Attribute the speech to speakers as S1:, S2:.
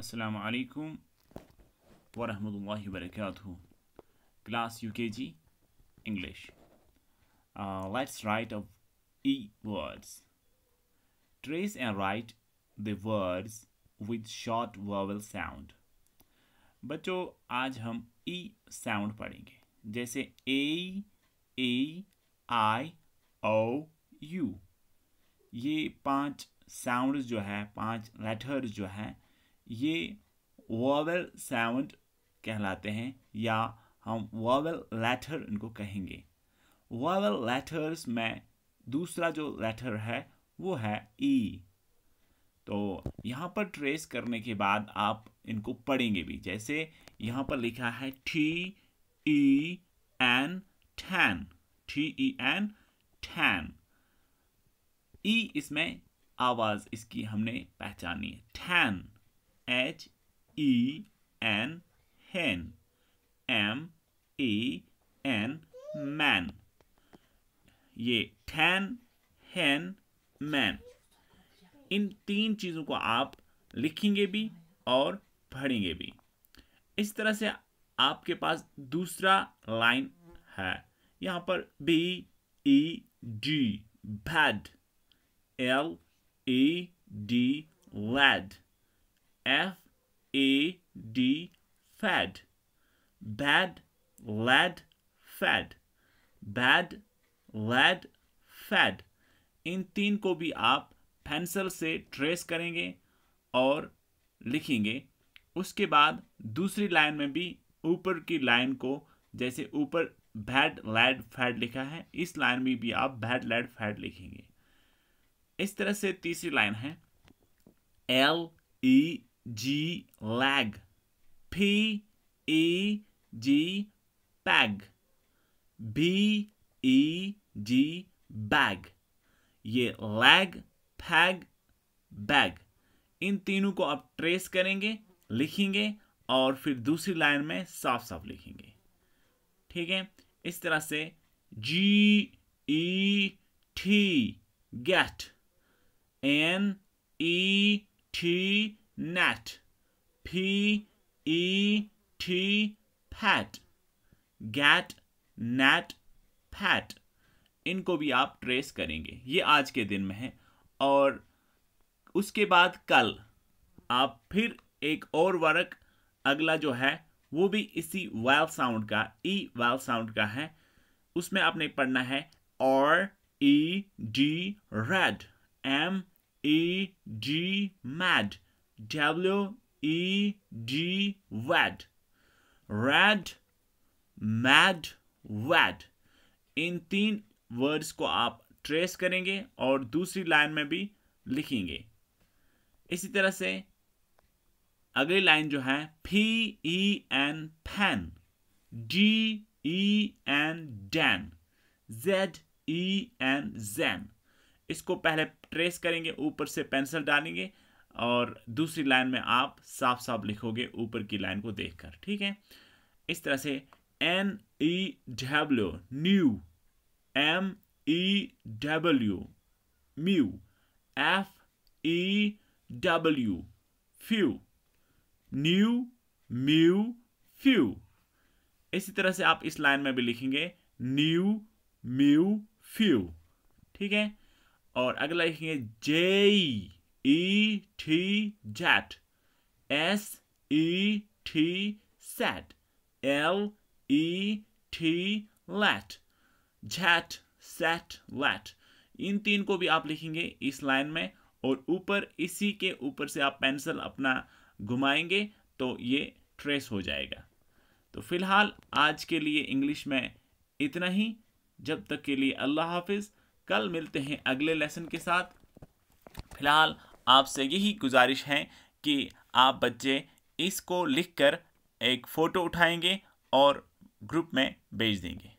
S1: अस्सलाम वालेकुम वरहमतुल्लाहि वबरकातुहू Class UKG English uh, Let's write of E words Trace and write the words with short vowel sound बच्चों आज हम E sound पढ़ेंगे जैसे A A I O U ये पांच साउंड जो है पांच लेटर्स जो है ये वॉवेल साउंड कहलाते हैं या हम वॉवेल लेटर इनको कहेंगे वॉवेल लेटर्स में दूसरा जो लेटर है वो है ई e। तो यहाँ पर ट्रेस करने के बाद आप इनको पढ़ेंगे भी जैसे यहाँ पर लिखा है T E N ten T E N ten E इसमें आवाज़ इसकी हमने पहचानी है ठैन H E N hen M E N man ये ठेन हैन मैन इन तीन चीज़ों को आप लिखेंगे भी और पढ़ेंगे भी इस तरह से आपके पास दूसरा लाइन है यहाँ पर B E D bad L E D lad F A e D fad bad lad fad bad lad fad इन तीन को भी आप पेंसिल से ट्रेस करेंगे और लिखेंगे उसके बाद दूसरी लाइन में भी ऊपर की लाइन को जैसे ऊपर बैड लैड फैड लिखा है इस लाइन में भी आप बैड लैड फैड लिखेंगे इस तरह से तीसरी लाइन है L E e G lag P E G bag B E G bag ये लैग फैग बैग इन तीनों को आप ट्रेस करेंगे लिखेंगे और फिर दूसरी लाइन में साफ साफ लिखेंगे ठीक है इस तरह से G E e T get N E e T net p e t pet get net pet इनको भी आप ट्रेस करेंगे ये आज के दिन में है और उसके बाद कल आप फिर एक और वर्क अगला जो है वो भी इसी वैल साउंड का ई वैल साउंड का है उसमें आपने पढ़ना है और E D red M E D mad W E D WED. Red, mad, wed. इन तीन वर्ड्स को आप ट्रेस करेंगे और दूसरी लाइन में भी लिखेंगे इसी तरह से अगली लाइन जो है F E N fan D E N den Z E N zen इसको पहले ट्रेस करेंगे ऊपर से पेंसिल डालेंगे और दूसरी लाइन में आप साफ साफ लिखोगे ऊपर की लाइन को देखकर ठीक है इस तरह से N E W new M E W mew F E W few new mew few इसी तरह से आप इस लाइन में भी लिखेंगे न्यू म्यू फ्यू ठीक है और अगला लिखेंगे J E T jet, S E T set, L E T let, jet set let. इन तीन को भी आप लिखेंगे इस लाइन में और ऊपर इसी के ऊपर से आप पेंसिल अपना घुमाएंगे तो ये ट्रेस हो जाएगा तो फिलहाल आज के लिए इंग्लिश में इतना ही जब तक के लिए अल्लाह हाफिज़ कल मिलते हैं अगले लेसन के साथ फिलहाल आपसे यही गुजारिश है कि आप बच्चे इसको लिखकर एक फ़ोटो उठाएंगे और ग्रुप में भेज देंगे